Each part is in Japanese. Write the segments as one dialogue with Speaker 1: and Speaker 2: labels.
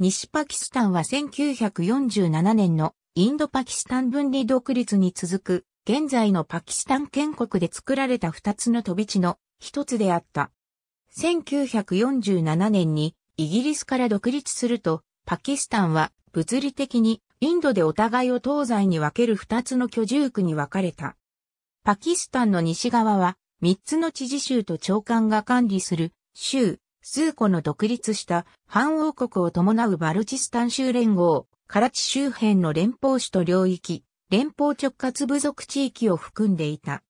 Speaker 1: 西パキスタンは1947年のインドパキスタン分離独立に続く、現在のパキスタン建国で作られた二つの飛び地の一つであった。1947年にイギリスから独立すると、パキスタンは物理的にインドでお互いを東西に分ける二つの居住区に分かれた。パキスタンの西側は三つの知事州と長官が管理する州数個の独立した反王国を伴うバルチスタン州連合、カラチ周辺の連邦首都領域、連邦直轄部族地域を含んでいた。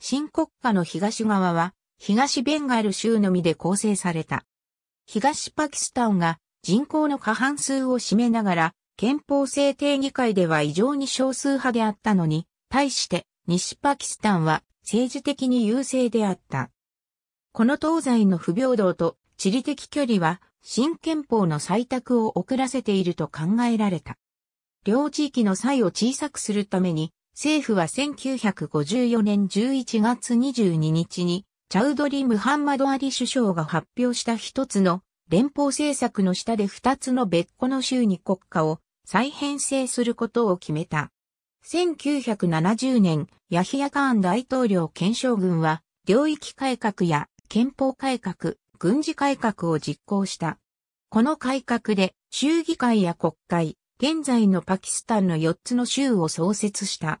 Speaker 1: 新国家の東側は、東ベンガル州のみで構成された。東パキスタンが人口の過半数を占めながら、憲法制定議会では異常に少数派であったのに、対して西パキスタンは政治的に優勢であった。この東西の不平等と地理的距離は新憲法の採択を遅らせていると考えられた。両地域の差を小さくするために、政府は1954年11月22日に、チャウドリ・ー・ムハンマド・アリ首相が発表した一つの連邦政策の下で二つの別個の州に国家を再編成することを決めた。1970年、ヤヒヤ・カーン大統領検証軍は、領域改革や憲法改革、軍事改革を実行した。この改革で州議会や国会、現在のパキスタンの4つの州を創設した。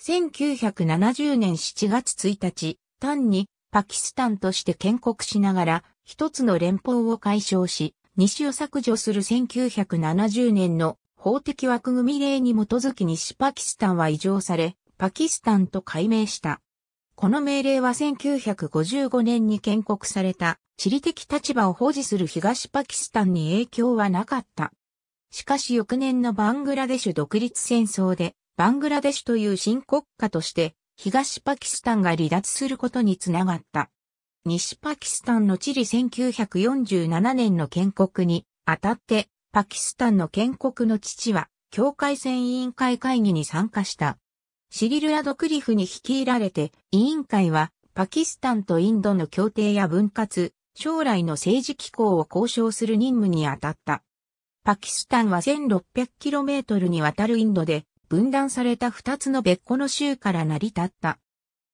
Speaker 1: 1970年7月1日、単にパキスタンとして建国しながら、一つの連邦を解消し、西を削除する1970年の法的枠組み令に基づき西パキスタンは移譲され、パキスタンと改名した。この命令は1955年に建国された地理的立場を保持する東パキスタンに影響はなかった。しかし翌年のバングラデシュ独立戦争で、バングラデシュという新国家として、東パキスタンが離脱することにつながった。西パキスタンの地理1947年の建国にあたって、パキスタンの建国の父は、境界線委員会会議に参加した。シリル・ラドクリフに率いられて、委員会は、パキスタンとインドの協定や分割、将来の政治機構を交渉する任務に当たった。パキスタンは 1600km にわたるインドで、分断された2つの別個の州から成り立った。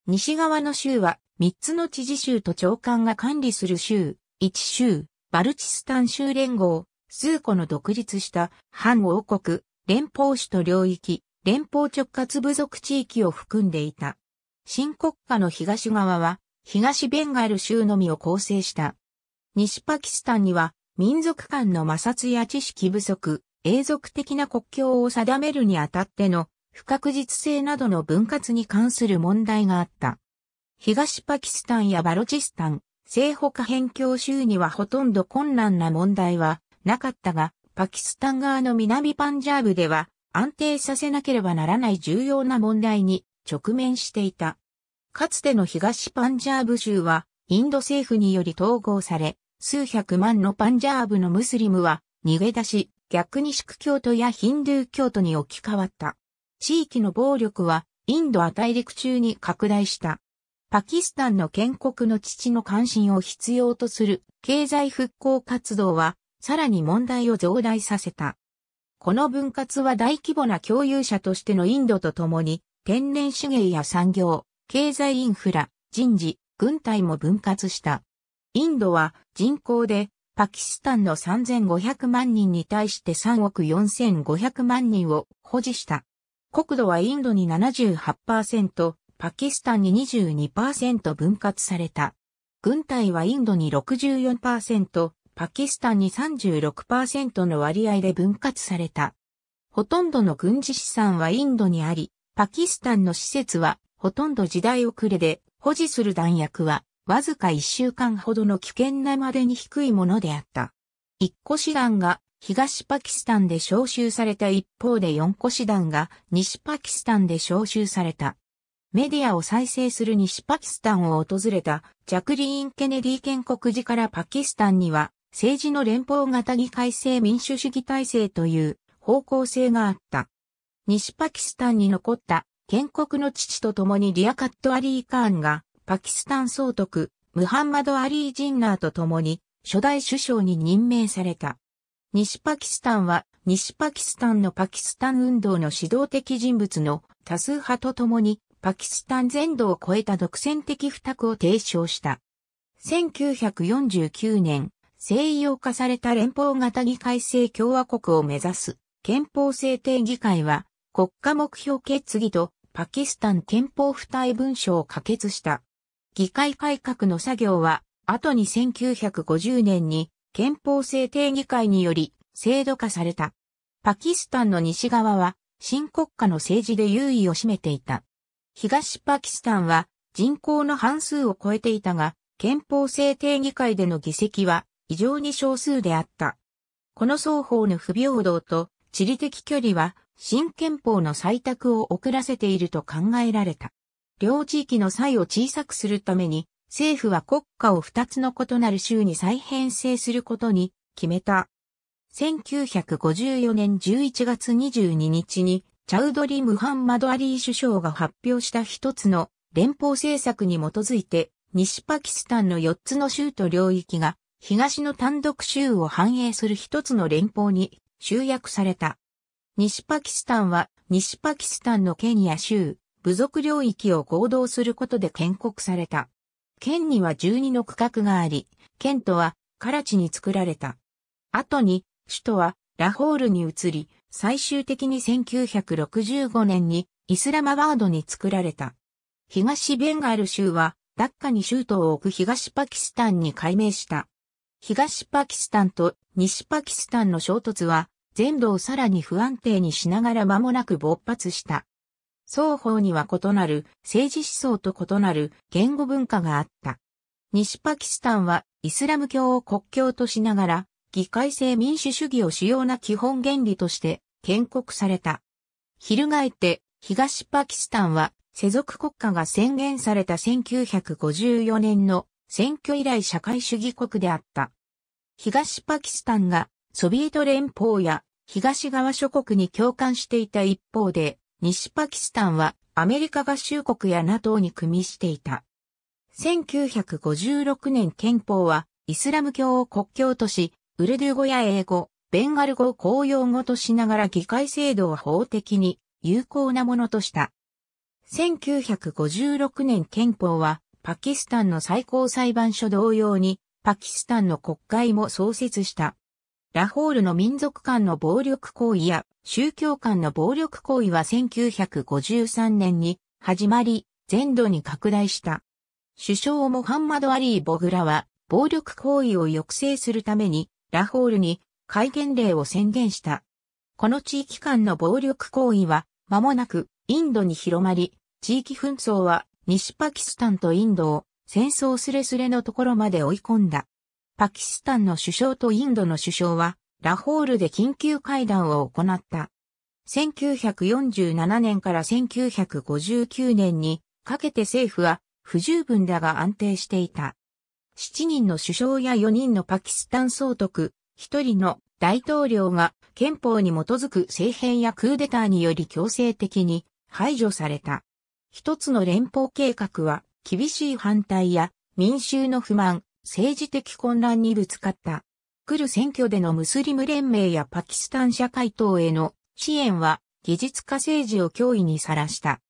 Speaker 1: 西側の州は、3つの知事州と長官が管理する州、1州、バルチスタン州連合、数個の独立した、反王国、連邦主と領域、連邦直轄部族地域を含んでいた。新国家の東側は、東ベンガル州のみを構成した。西パキスタンには、民族間の摩擦や知識不足、永続的な国境を定めるにあたっての不確実性などの分割に関する問題があった。東パキスタンやバロチスタン、西北辺境州にはほとんど困難な問題はなかったが、パキスタン側の南パンジャーブでは安定させなければならない重要な問題に直面していた。かつての東パンジャーブ州はインド政府により統合され、数百万のパンジャーブのムスリムは逃げ出し、逆にシク教徒やヒンドゥー教徒に置き換わった。地域の暴力はインドア大陸中に拡大した。パキスタンの建国の父の関心を必要とする経済復興活動はさらに問題を増大させた。この分割は大規模な共有者としてのインドと共に、天然資源や産業、経済インフラ、人事、軍隊も分割した。インドは人口でパキスタンの3500万人に対して3億4500万人を保持した。国土はインドに78%、パキスタンに22%分割された。軍隊はインドに64%、パキスタンに36%の割合で分割された。ほとんどの軍事資産はインドにあり、パキスタンの施設はほとんど時代遅れで保持する弾薬はわずか1週間ほどの危険なまでに低いものであった。1個師団が東パキスタンで招集された一方で4個師団が西パキスタンで招集された。メディアを再生する西パキスタンを訪れたジャクリーン・ケネディ建国時からパキスタンには政治の連邦型議会制民主主義体制という方向性があった。西パキスタンに残った建国の父と共にリアカット・アリー・カーンがパキスタン総督ムハンマド・アリー・ジンナーと共に初代首相に任命された。西パキスタンは西パキスタンのパキスタン運動の指導的人物の多数派と共にパキスタン全土を超えた独占的不託を提唱した。1949年、西洋化された連邦型議会制共和国を目指す憲法制定議会は国家目標決議とパキスタン憲法付帯文書を可決した。議会改革の作業は後に1950年に憲法制定議会により制度化された。パキスタンの西側は新国家の政治で優位を占めていた。東パキスタンは人口の半数を超えていたが、憲法制定議会での議席は異常に少数であった。この双方の不平等と地理的距離は新憲法の採択を遅らせていると考えられた。両地域の差を小さくするために政府は国家を2つの異なる州に再編成することに決めた。1954年11月22日にチャウドリ・ムハンマド・アリー首相が発表した一つの連邦政策に基づいて西パキスタンの4つの州と領域が東の単独州を反映する一つの連邦に集約された。西パキスタンは西パキスタンの県や州、部族領域を合同することで建国された。県には12の区画があり、県とはカラチに作られた。後に首都はラホールに移り、最終的に1965年にイスラマバードに作られた。東ベンガル州はダッカに州都を置く東パキスタンに改名した。東パキスタンと西パキスタンの衝突は、全土をさらに不安定にしながら間もなく勃発した。双方には異なる政治思想と異なる言語文化があった。西パキスタンはイスラム教を国教としながら、議会制民主主義を主要な基本原理として建国された。翻って東パキスタンは世俗国家が宣言された1954年の選挙以来社会主義国であった。東パキスタンがソビエト連邦や東側諸国に共感していた一方で、西パキスタンはアメリカ合衆国や NATO に組みしていた。1956年憲法はイスラム教を国教とし、ウルドゥー語や英語、ベンガル語を公用語としながら議会制度を法的に有効なものとした。1956年憲法はパキスタンの最高裁判所同様に、パキスタンの国会も創設した。ラホールの民族間の暴力行為や宗教間の暴力行為は1953年に始まり、全土に拡大した。首相モハンマド・アリー・ボグラは暴力行為を抑制するためにラホールに戒厳令を宣言した。この地域間の暴力行為は間もなくインドに広まり、地域紛争は西パキスタンとインドを戦争すれすれのところまで追い込んだ。パキスタンの首相とインドの首相は、ラホールで緊急会談を行った。1947年から1959年にかけて政府は不十分だが安定していた。7人の首相や4人のパキスタン総督、1人の大統領が憲法に基づく政変やクーデターにより強制的に排除された。一つの連邦計画は、厳しい反対や民衆の不満、政治的混乱にぶつかった。来る選挙でのムスリム連盟やパキスタン社会党への支援は、技術化政治を脅威にさらした。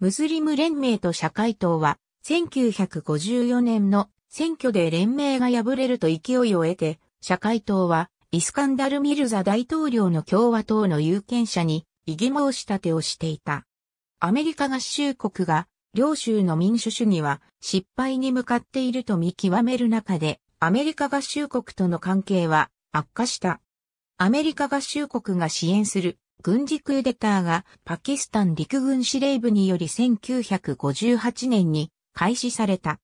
Speaker 1: ムスリム連盟と社会党は、1954年の選挙で連盟が敗れると勢いを得て、社会党は、イスカンダル・ミルザ大統領の共和党の有権者に、異議申し立てをしていた。アメリカ合衆国が、両州の民主主義は失敗に向かっていると見極める中で、アメリカ合衆国との関係は悪化した。アメリカ合衆国が支援する軍事クーデターがパキスタン陸軍司令部により1958年に開始された。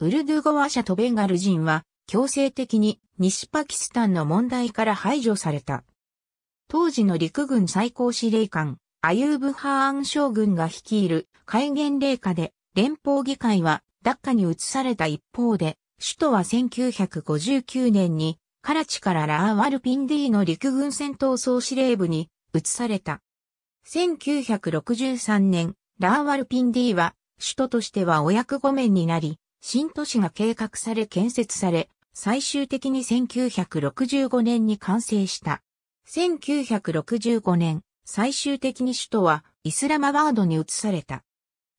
Speaker 1: ウルドゥゴア社とベンガル人は強制的に西パキスタンの問題から排除された。当時の陸軍最高司令官、アユーブ・ハーン将軍が率いる戒厳令下で連邦議会はダッカに移された一方で、首都は1959年にカラチからラーワルピンディの陸軍戦闘総司令部に移された。1963年、ラーワルピンディは首都としてはお役御免になり、新都市が計画され建設され、最終的に1965年に完成した。1965年、最終的に首都はイスラマバードに移された。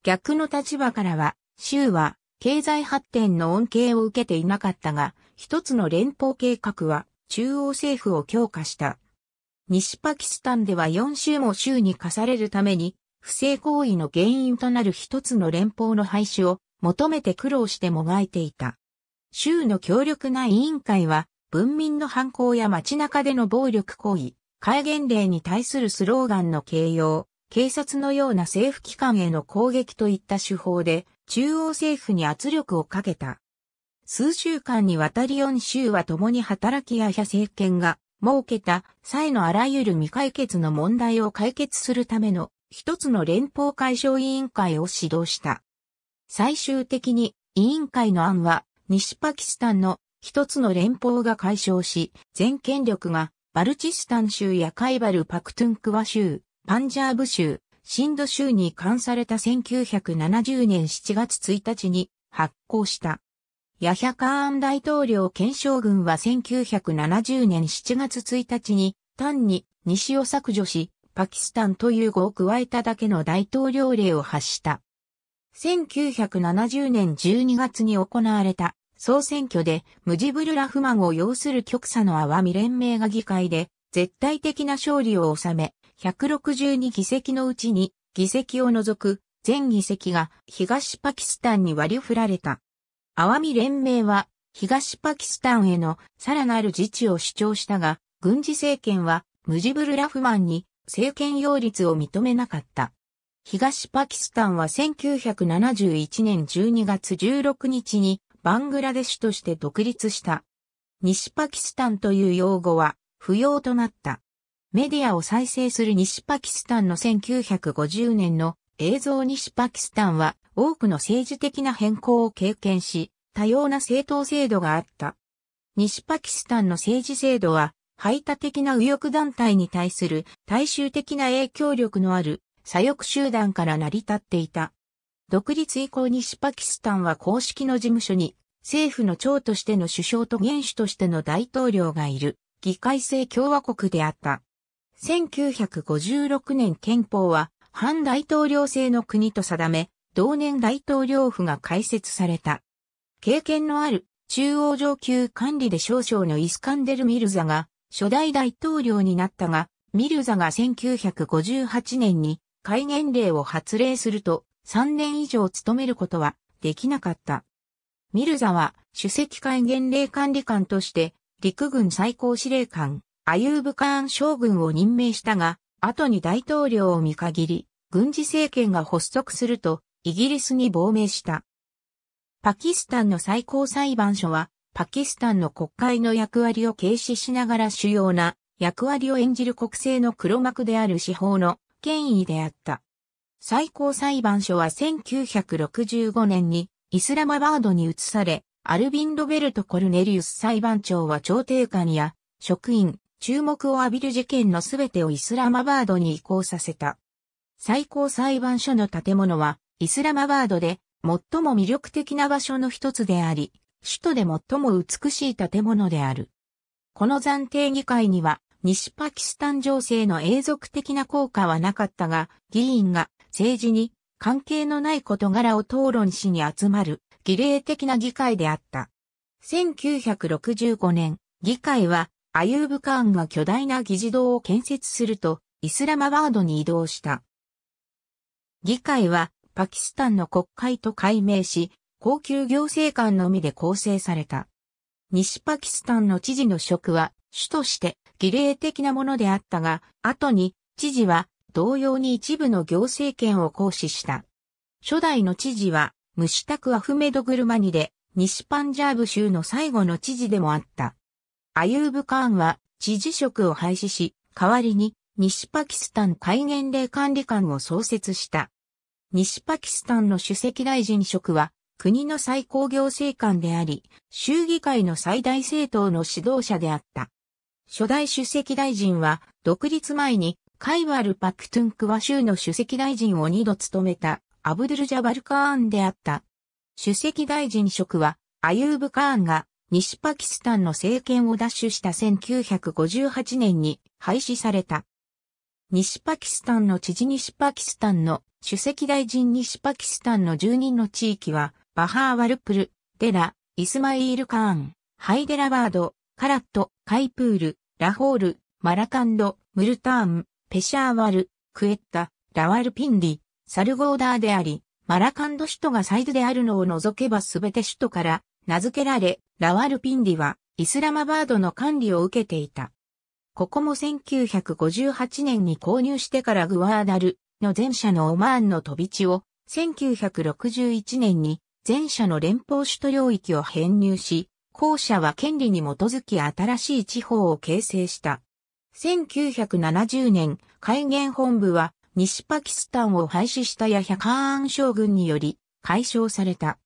Speaker 1: 逆の立場からは、州は経済発展の恩恵を受けていなかったが、一つの連邦計画は中央政府を強化した。西パキスタンでは4州も州に課されるために、不正行為の原因となる一つの連邦の廃止を求めて苦労してもがいていた。州の強力な委員会は、文民の犯行や街中での暴力行為、戒厳令に対するスローガンの形容、警察のような政府機関への攻撃といった手法で、中央政府に圧力をかけた。数週間にわたり4州は共に働きや政権が設けた際のあらゆる未解決の問題を解決するための一つの連邦解消委員会を指導した。最終的に委員会の案は西パキスタンの一つの連邦が解消し、全権力がバルチスタン州やカイバル・パクトゥンクワ州、パンジャーブ州、シンド州に関された1970年7月1日に発行した。ヤヒャカーン大統領検証軍は1970年7月1日に単に西を削除し、パキスタンという語を加えただけの大統領令を発した。1970年12月に行われた総選挙でムジブル・ラフマンを擁する極左のアワミ連盟が議会で絶対的な勝利を収め、162議席のうちに議席を除く全議席が東パキスタンに割り振られた。アワミ連盟は東パキスタンへのさらなる自治を主張したが、軍事政権はムジブル・ラフマンに政権擁立を認めなかった。東パキスタンは1971年12月16日にバングラデシュとして独立した。西パキスタンという用語は不要となった。メディアを再生する西パキスタンの1950年の映像西パキスタンは多くの政治的な変更を経験し、多様な政党制度があった。西パキスタンの政治制度は排他的な右翼団体に対する大衆的な影響力のある左翼集団から成り立っていた。独立以降西パキスタンは公式の事務所に、政府の長としての首相と元首としての大統領がいる、議会制共和国であった。1956年憲法は、反大統領制の国と定め、同年大統領府が開設された。経験のある中央上級管理で少将のイスカンデル・ミルザが初代大統領になったが、ミルザが1958年に戒厳令を発令すると、3年以上務めることはできなかった。ミルザは主席会厳令管理官として陸軍最高司令官、アユーブ・カーン将軍を任命したが、後に大統領を見限り、軍事政権が発足すると、イギリスに亡命した。パキスタンの最高裁判所は、パキスタンの国会の役割を軽視しながら主要な役割を演じる国政の黒幕である司法の権威であった。最高裁判所は1965年にイスラマバードに移され、アルビン・ロベルト・コルネリウス裁判長は調停官や職員、注目を浴びる事件のすべてをイスラマバードに移行させた。最高裁判所の建物はイスラマバードで最も魅力的な場所の一つであり、首都で最も美しい建物である。この暫定議会には西パキスタン情勢の永続的な効果はなかったが、議員が政治に関係のない事柄を討論しに集まる儀礼的な議会であった。1965年、議会はアユーブカーンが巨大な議事堂を建設するとイスラマバードに移動した。議会はパキスタンの国会と改名し、高級行政官のみで構成された。西パキスタンの知事の職は主として儀礼的なものであったが、後に知事は同様に一部の行政権を行使した。初代の知事は、ムシタク・アフメド・グルマニで、西パンジャーブ州の最後の知事でもあった。アユーブ・カーンは、知事職を廃止し、代わりに、西パキスタン戒厳令管理官を創設した。西パキスタンの主席大臣職は、国の最高行政官であり、衆議会の最大政党の指導者であった。初代主席大臣は、独立前にカイワル・パクトゥンクは州の主席大臣を二度務めたアブドゥル・ジャバル・カーンであった。主席大臣職はアユーブ・カーンが西パキスタンの政権を奪取した1958年に廃止された。西パキスタンの知事西パキスタンの主席大臣西パキスタンの住人の地域はバハーワルプル、デラ、イスマイール・カーン、ハイデラバード、カラット、カイプール、ラホール、マラカンド、ムルターン、ペシャーワル、クエッタ、ラワルピンディ、サルゴーダーであり、マラカンド首都がサイズであるのを除けばすべて首都から名付けられ、ラワルピンディはイスラマバードの管理を受けていた。ここも1958年に購入してからグワーダルの前者のオマーンの飛び地を1961年に前者の連邦首都領域を編入し、後者は権利に基づき新しい地方を形成した。1970年、海原本部は西パキスタンを廃止したヤヒャカーン将軍により解消された。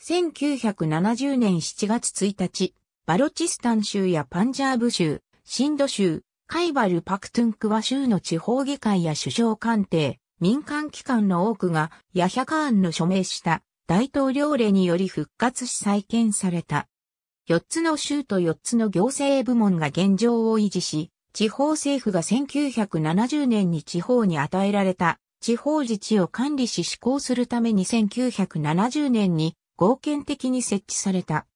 Speaker 1: 1970年7月1日、バロチスタン州やパンジャーブ州、シンド州、カイバル・パクトゥンクワ州の地方議会や首相官邸、民間機関の多くがヤヒャカーンの署名した大統領令により復活し再建された。4つの州と4つの行政部門が現状を維持し、地方政府が1970年に地方に与えられた地方自治を管理し施行するために1970年に合憲的に設置された。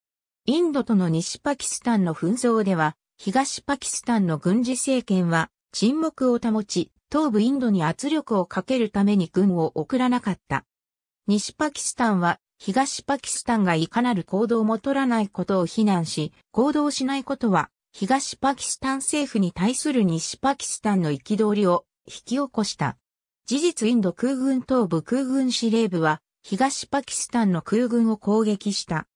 Speaker 1: インドとの西パキスタンの紛争では、東パキスタンの軍事政権は沈黙を保ち、東部インドに圧力をかけるために軍を送らなかった。西パキスタンは東パキスタンがいかなる行動も取らないことを非難し、行動しないことは東パキスタン政府に対する西パキスタンの憤りを引き起こした。事実インド空軍東部空軍司令部は東パキスタンの空軍を攻撃した。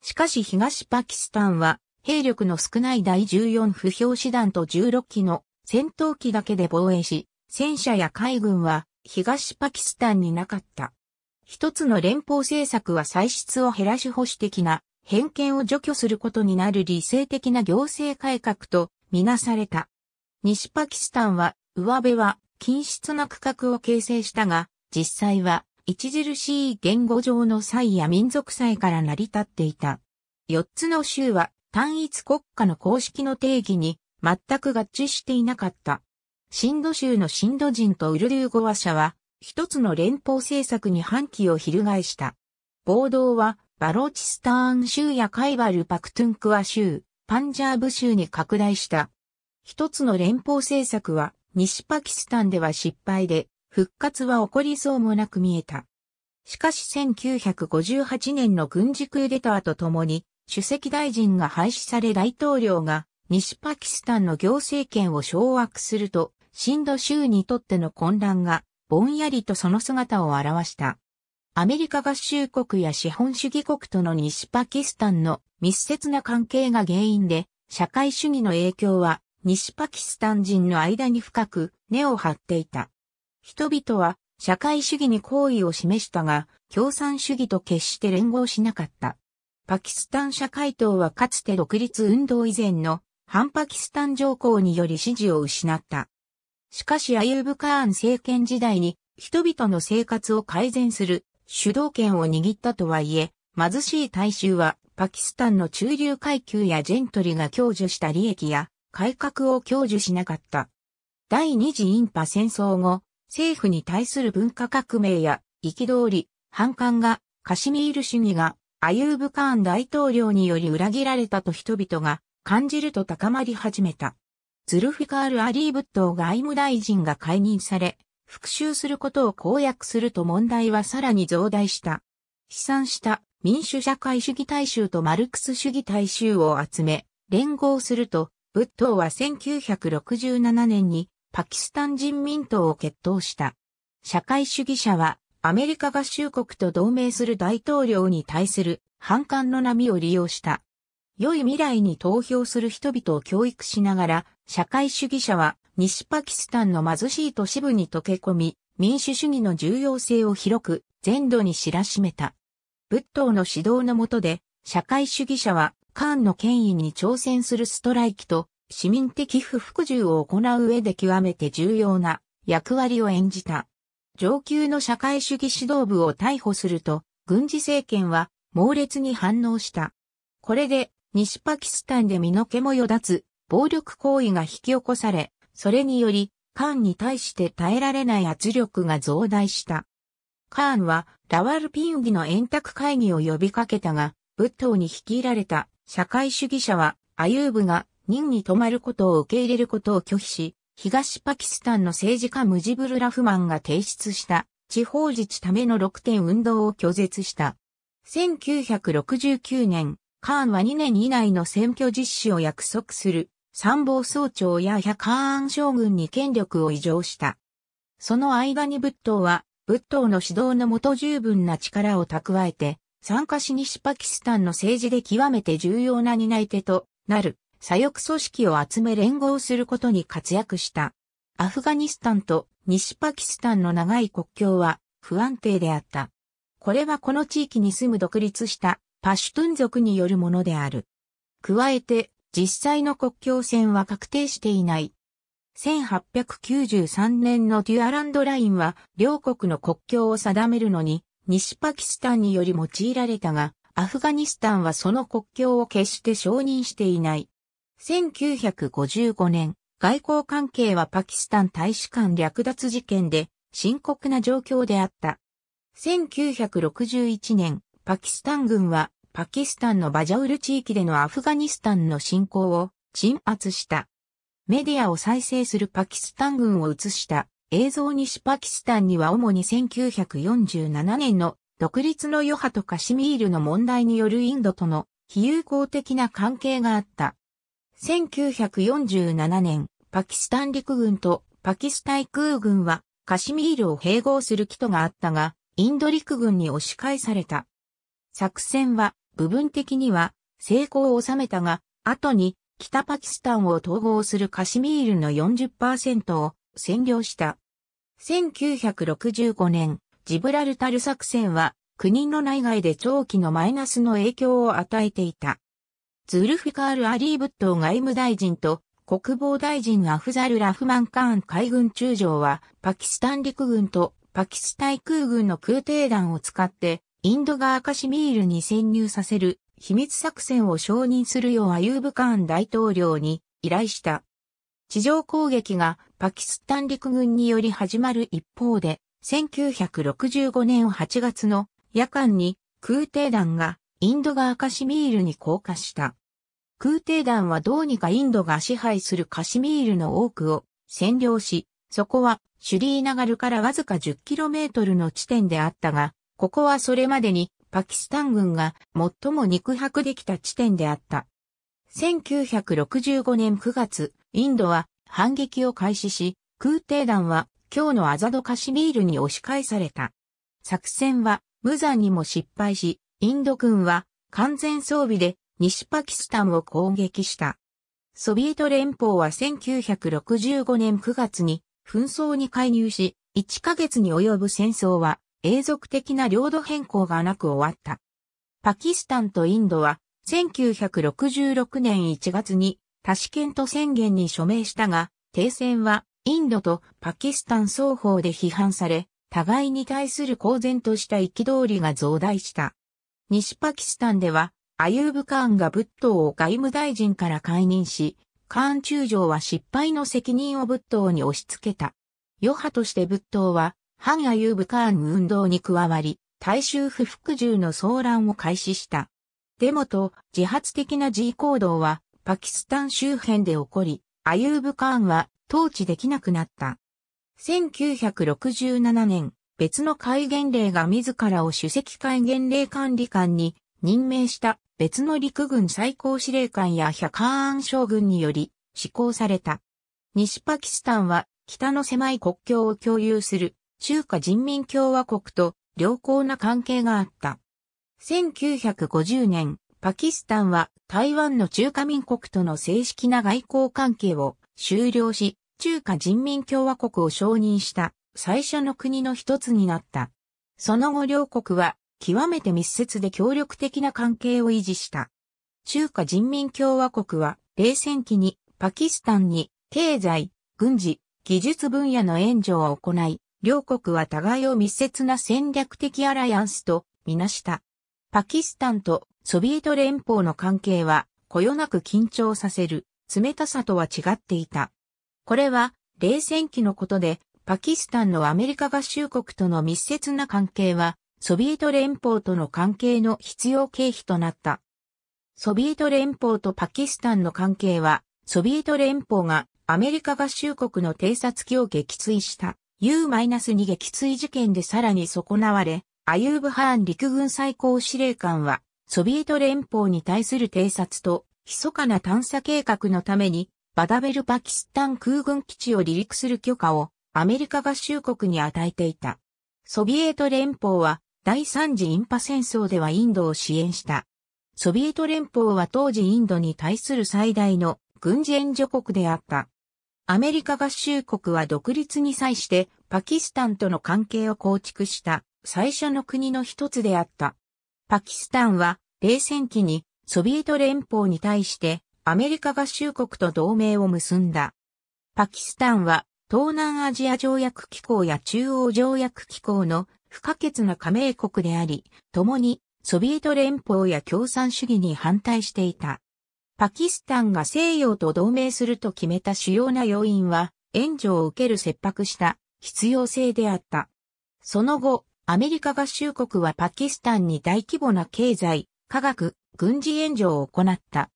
Speaker 1: しかし東パキスタンは兵力の少ない第14不評師団と16機の戦闘機だけで防衛し、戦車や海軍は東パキスタンになかった。一つの連邦政策は歳出を減らし保守的な偏見を除去することになる理性的な行政改革とみなされた。西パキスタンは、上辺は、均質な区画を形成したが、実際は、著しい言語上の際や民族際から成り立っていた。四つの州は、単一国家の公式の定義に、全く合致していなかった。シンド州のシンド人とウルデュー語話者は、一つの連邦政策に反旗を翻した。暴動はバロチスターン州やカイバル・パクトゥンクワ州、パンジャーブ州に拡大した。一つの連邦政策は西パキスタンでは失敗で、復活は起こりそうもなく見えた。しかし1958年の軍事クーデターとともに、主席大臣が廃止され大統領が西パキスタンの行政権を掌握すると、シンド州にとっての混乱がぼんやりとその姿を表した。アメリカ合衆国や資本主義国との西パキスタンの密接な関係が原因で、社会主義の影響は西パキスタン人の間に深く根を張っていた。人々は社会主義に好意を示したが、共産主義と決して連合しなかった。パキスタン社会党はかつて独立運動以前の反パキスタン条項により支持を失った。しかしアユーブカーン政権時代に人々の生活を改善する主導権を握ったとはいえ、貧しい大衆はパキスタンの中流階級やジェントリが享受した利益や改革を享受しなかった。第二次インパ戦争後、政府に対する文化革命や憤り、反感が、カシミール主義が、アユーブ・カーン大統領により裏切られたと人々が感じると高まり始めた。ズルフィカール・アリーブット外務大臣が解任され、復讐することを公約すると問題はさらに増大した。悲惨した民主社会主義大衆とマルクス主義大衆を集め、連合すると、仏党は1967年にパキスタン人民党を決闘した。社会主義者はアメリカ合衆国と同盟する大統領に対する反感の波を利用した。良い未来に投票する人々を教育しながら、社会主義者は西パキスタンの貧しい都市部に溶け込み、民主主義の重要性を広く全土に知らしめた。仏陶の指導の下で、社会主義者は、カーンの権威に挑戦するストライキと、市民的不服従を行う上で極めて重要な役割を演じた。上級の社会主義指導部を逮捕すると、軍事政権は猛烈に反応した。これで、西パキスタンで身の毛もよだつ、暴力行為が引き起こされ、それにより、カーンに対して耐えられない圧力が増大した。カーンは、ラワルピンギの円卓会議を呼びかけたが、仏頭に率いられた社会主義者は、アユーブが任に止まることを受け入れることを拒否し、東パキスタンの政治家ムジブル・ラフマンが提出した地方自治ための6点運動を拒絶した。1969年、カーンは2年以内の選挙実施を約束する参謀総長や百安将軍に権力を移譲した。その間に仏頭は、仏頭の指導のもと十分な力を蓄えて、参加し西パキスタンの政治で極めて重要な担い手となる左翼組織を集め連合することに活躍した。アフガニスタンと西パキスタンの長い国境は不安定であった。これはこの地域に住む独立したパシュトゥン族によるものである。加えて実際の国境線は確定していない。1893年のデュアランドラインは両国の国境を定めるのに西パキスタンにより用いられたが、アフガニスタンはその国境を決して承認していない。1955年、外交関係はパキスタン大使館略奪事件で深刻な状況であった。1961年、パキスタン軍はパキスタンのバジャウル地域でのアフガニスタンの侵攻を鎮圧した。メディアを再生するパキスタン軍を映した映像西パキスタンには主に1947年の独立の余波とカシミールの問題によるインドとの非友好的な関係があった。1947年、パキスタン陸軍とパキスタン空軍はカシミールを併合する気とがあったが、インド陸軍に押し返された。作戦は部分的には成功を収めたが、後に北パキスタンを統合するカシミールの40%を占領した。1965年、ジブラルタル作戦は国の内外で長期のマイナスの影響を与えていた。ズルフィカール・アリー・ブット外務大臣と国防大臣アフザル・ラフマン・カーン海軍中将はパキスタン陸軍とパキスタイ空軍の空挺団を使ってインドがアカシミールに潜入させる秘密作戦を承認するようアユーブカーン大統領に依頼した。地上攻撃がパキスタン陸軍により始まる一方で、1965年8月の夜間に空挺団がインドがアカシミールに降下した。空挺団はどうにかインドが支配するカシミールの多くを占領し、そこはシュリーナガルからわずか 10km の地点であったが、ここはそれまでにパキスタン軍が最も肉薄できた地点であった。1965年9月、インドは反撃を開始し、空挺団は今日のアザドカシミールに押し返された。作戦は無残にも失敗し、インド軍は完全装備で西パキスタンを攻撃した。ソビエト連邦は1965年9月に紛争に介入し、1ヶ月に及ぶ戦争は永続的な領土変更がなく終わった。パキスタンとインドは1966年1月にタシケント宣言に署名したが、停戦はインドとパキスタン双方で批判され、互いに対する公然とした憤りが増大した。西パキスタンでは、アユーブ・カーンが仏頭を外務大臣から解任し、カーン中将は失敗の責任を仏頭に押し付けた。余波として仏頭は反アユーブカーン運動に加わり、大衆不服従の騒乱を開始した。デモと自発的な自 G 行動はパキスタン周辺で起こり、アユーブカーンは統治できなくなった。1967年、別の戒厳令が自らを主席戒厳令管理官に任命した別の陸軍最高司令官や百カーン将軍により施行された。西パキスタンは北の狭い国境を共有する中華人民共和国と良好な関係があった。1950年、パキスタンは台湾の中華民国との正式な外交関係を終了し、中華人民共和国を承認した最初の国の一つになった。その後両国は極めて密接で協力的な関係を維持した。中華人民共和国は冷戦期にパキスタンに経済、軍事、技術分野の援助を行い、両国は互いを密接な戦略的アライアンスとみなした。パキスタンとソビエト連邦の関係は、こよなく緊張させる、冷たさとは違っていた。これは、冷戦期のことで、パキスタンのアメリカ合衆国との密接な関係は、ソビエト連邦との関係の必要経費となった。ソビエト連邦とパキスタンの関係は、ソビエト連邦がアメリカ合衆国の偵察機を撃墜した。U-2 撃墜事件でさらに損なわれ、アユーブ・ハーン陸軍最高司令官は、ソビエト連邦に対する偵察と、密かな探査計画のために、バダベルパキスタン空軍基地を離陸する許可を、アメリカ合衆国に与えていた。ソビエト連邦は、第三次インパ戦争ではインドを支援した。ソビエト連邦は当時インドに対する最大の軍事援助国であった。アメリカ合衆国は独立に際してパキスタンとの関係を構築した最初の国の一つであった。パキスタンは冷戦期にソビエト連邦に対してアメリカ合衆国と同盟を結んだ。パキスタンは東南アジア条約機構や中央条約機構の不可欠な加盟国であり、共にソビエト連邦や共産主義に反対していた。パキスタンが西洋と同盟すると決めた主要な要因は、援助を受ける切迫した必要性であった。その後、アメリカ合衆国はパキスタンに大規模な経済、科学、軍事援助を行った。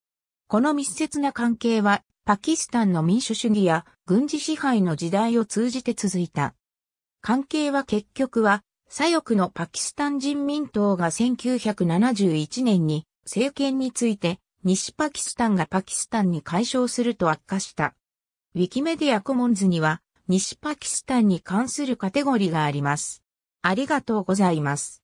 Speaker 1: この密接な関係は、パキスタンの民主主義や軍事支配の時代を通じて続いた。関係は結局は、左翼のパキスタン人民党が1971年に政権について西パキスタンがパキスタンに解消すると悪化した。ウィキメディアコモンズには、西パキスタンに関するカテゴリがあります。ありがとうございます。